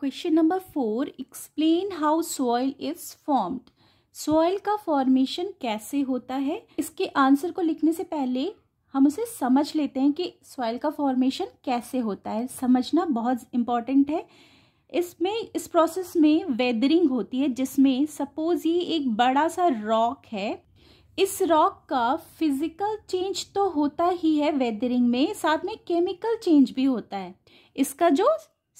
question number four explain how soil is formed soil का formation कैसे होता है इसके आंसर को लिखने से पहले हम उसे समझ लेते हैं कि सॉइल का फॉर्मेशन कैसे होता है समझना बहुत इम्पॉर्टेंट है इसमें इस प्रोसेस में वेदरिंग होती है जिसमें सपोज ये एक बड़ा सा रॉक है इस रॉक का फिजिकल चेंज तो होता ही है वेदरिंग में साथ में केमिकल चेंज भी होता है इसका जो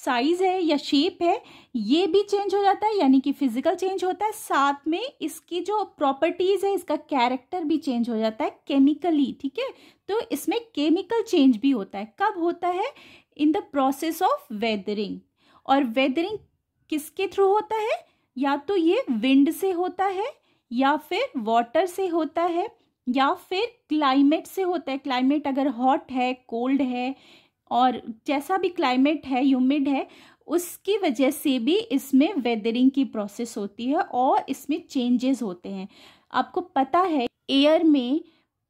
साइज़ है या शेप है ये भी चेंज हो जाता है यानी कि फिजिकल चेंज होता है साथ में इसकी जो प्रॉपर्टीज़ है इसका कैरेक्टर भी चेंज हो जाता है केमिकली ठीक है तो इसमें केमिकल चेंज भी होता है कब होता है in the process of weathering और वेदरिंग किसके थ्रू होता है या तो ये विंड से होता है या फिर वाटर से होता है या फिर क्लाइमेट से होता है क्लाइमेट अगर हॉट है कोल्ड है और जैसा भी क्लाइमेट है ह्यूमिड है उसकी वजह से भी इसमें वेदरिंग की प्रोसेस होती है और इसमें चेंजेस होते हैं आपको पता है एयर में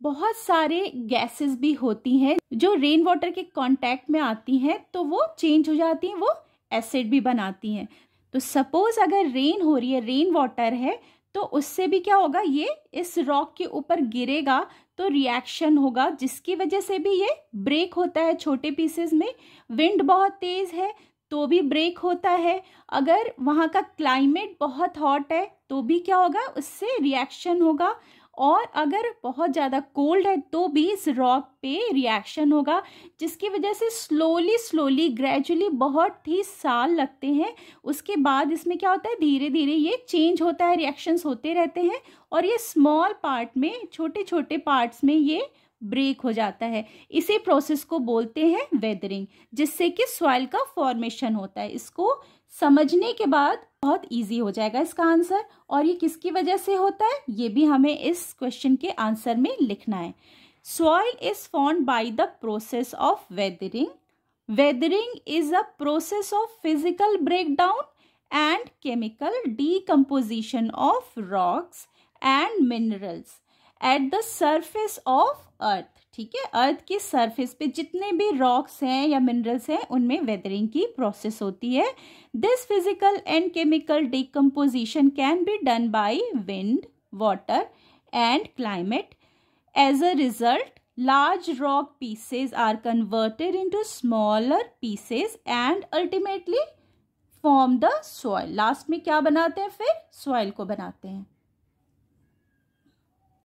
बहुत सारे गैसेस भी होती हैं जो रेन वाटर के कांटेक्ट में आती हैं तो वो चेंज हो जाती हैं वो एसिड भी बनाती हैं तो सपोज़ अगर रेन हो रही है रेन वाटर है तो उससे भी क्या होगा ये इस रॉक के ऊपर गिरेगा तो रिएक्शन होगा जिसकी वजह से भी ये ब्रेक होता है छोटे पीसेस में विंड बहुत तेज़ है तो भी ब्रेक होता है अगर वहाँ का क्लाइमेट बहुत हॉट है तो भी क्या होगा उससे रिएक्शन होगा और अगर बहुत ज़्यादा कोल्ड है तो भी इस रॉक पे रिएक्शन होगा जिसकी वजह से स्लोली स्लोली ग्रेजुअली बहुत ही साल लगते हैं उसके बाद इसमें क्या होता है धीरे धीरे ये चेंज होता है रिएक्शंस होते रहते हैं और ये स्मॉल पार्ट में छोटे छोटे पार्ट्स में ये ब्रेक हो जाता है इसी प्रोसेस को बोलते हैं वेदरिंग जिससे कि सॉइल का फॉर्मेशन होता है इसको समझने के बाद बहुत इजी हो जाएगा इसका आंसर और ये किसकी वजह से होता है ये भी हमें इस क्वेश्चन के आंसर में लिखना है soil is form by the process of weathering weathering is a process of physical breakdown and chemical decomposition of rocks and minerals at the surface of earth ठीक है अर्थ के सर्फेस पे जितने भी रॉक्स हैं या मिनरल्स हैं उनमें वेदरिंग की प्रोसेस होती है this physical and chemical decomposition can be done by wind water and climate as a result rock pieces are converted in to smaller pieces and ultimately form the soil last में क्या बनाते हैं फिर soil को बनाते हैं